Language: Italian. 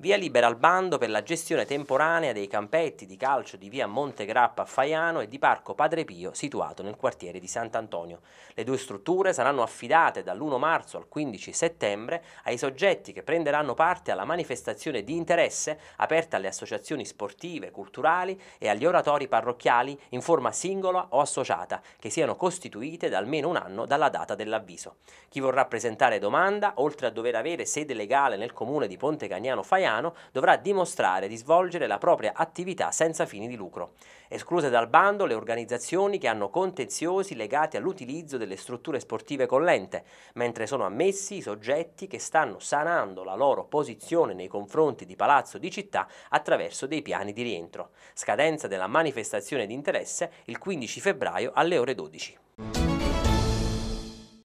Via libera al bando per la gestione temporanea dei campetti di calcio di via Montegrappa a Faiano e di Parco Padre Pio situato nel quartiere di Sant'Antonio. Le due strutture saranno affidate dall'1 marzo al 15 settembre ai soggetti che prenderanno parte alla manifestazione di interesse aperta alle associazioni sportive, culturali e agli oratori parrocchiali in forma singola o associata che siano costituite da almeno un anno dalla data dell'avviso. Chi vorrà presentare domanda, oltre a dover avere sede legale nel comune di Ponte Cagnano Faiano, italiano dovrà dimostrare di svolgere la propria attività senza fini di lucro. Escluse dal bando le organizzazioni che hanno contenziosi legati all'utilizzo delle strutture sportive con l'ente, mentre sono ammessi i soggetti che stanno sanando la loro posizione nei confronti di Palazzo di Città attraverso dei piani di rientro. Scadenza della manifestazione di interesse il 15 febbraio alle ore 12.